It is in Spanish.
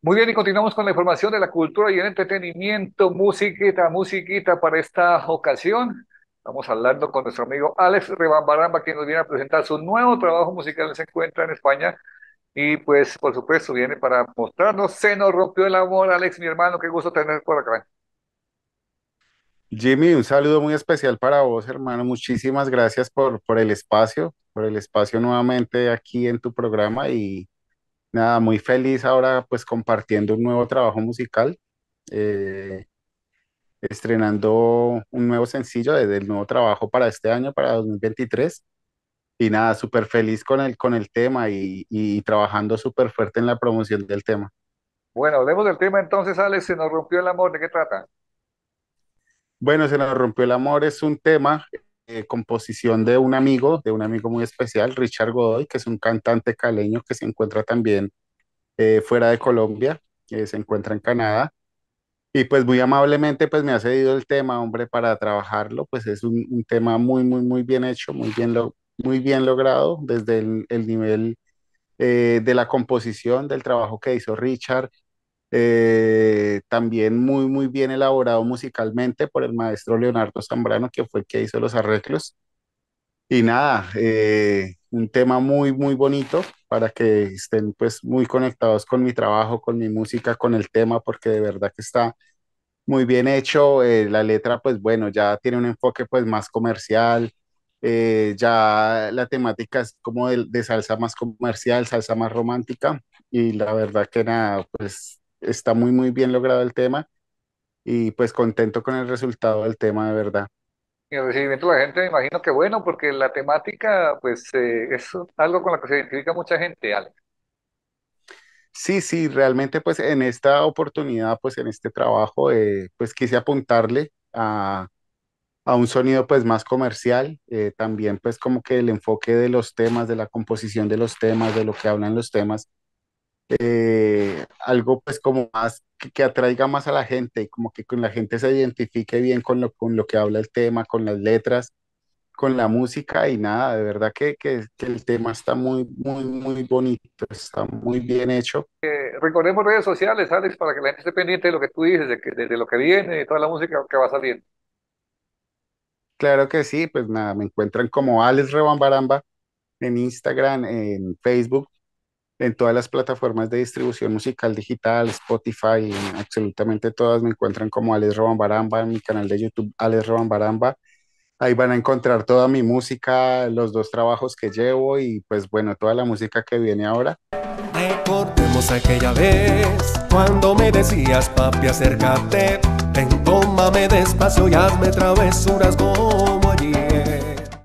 Muy bien, y continuamos con la información de la cultura y el entretenimiento. Musiquita, musiquita para esta ocasión. Estamos hablando con nuestro amigo Alex Rebambaramba, quien nos viene a presentar su nuevo trabajo musical. Se encuentra en España y, pues, por supuesto, viene para mostrarnos. Se nos rompió el amor, Alex, mi hermano. Qué gusto tener por acá. Jimmy, un saludo muy especial para vos, hermano. Muchísimas gracias por, por el espacio, por el espacio nuevamente aquí en tu programa y nada, muy feliz ahora pues compartiendo un nuevo trabajo musical, eh, estrenando un nuevo sencillo desde el nuevo trabajo para este año, para 2023. Y nada, súper feliz con el, con el tema y, y trabajando súper fuerte en la promoción del tema. Bueno, hablemos del tema entonces, Alex, se nos rompió el amor, ¿de qué trata? Bueno, se nos rompió el amor, es un tema eh, composición de un amigo, de un amigo muy especial, Richard Godoy, que es un cantante caleño que se encuentra también eh, fuera de Colombia, que eh, se encuentra en Canadá. Y pues muy amablemente pues me ha cedido el tema, hombre, para trabajarlo. Pues es un, tema muy, muy, muy bien hecho, muy bien, muy bien logrado desde el, nivel de la composición, del trabajo que hizo Richard, también muy, muy bien elaborado musicalmente por el maestro Leonardo Zambrano, que fue el que hizo los arreglos. Y nada, eh, un tema muy, muy bonito para que estén pues muy conectados con mi trabajo, con mi música, con el tema, porque de verdad que está muy bien hecho. Eh, la letra, pues bueno, ya tiene un enfoque pues más comercial. Eh, ya la temática es como de, de, salsa más comercial, salsa más romántica. Y la verdad que nada, pues está muy, muy bien logrado el tema y pues contento con el resultado del tema de verdad. Y el recibimiento de la gente, me imagino que bueno, porque la temática pues eh, es algo con lo que se identifica mucha gente, Alex. Sí, sí, realmente pues en esta oportunidad, pues en este trabajo, eh, pues quise apuntarle a, un sonido pues más comercial, eh, también pues como que el enfoque de los temas, de la composición de los temas, de lo que hablan los temas, eh, algo pues como más que, atraiga más a la gente, como que con la gente se identifique bien con lo, con lo que habla el tema, con las letras, con la música y nada, de verdad que, el tema está muy, muy, muy bonito, está muy bien hecho. Eh, recordemos redes sociales, Alex, para que la gente esté pendiente de lo que tú dices, de, que, lo que viene, de toda la música que va saliendo. Claro que sí, pues nada, me encuentran como Alex Rebambaramba en Instagram, en Facebook, en todas las plataformas de distribución musical digital, Spotify, absolutamente todas me encuentran como Alex Roban Baramba, en mi canal de YouTube Alex Roban Baramba. Ahí van a encontrar toda mi música, los dos trabajos que llevo y pues bueno, toda la música que viene ahora. Recordemos aquella vez cuando me decías, papi, acércate, ven, tómame despacio y hazme travesuras como allí.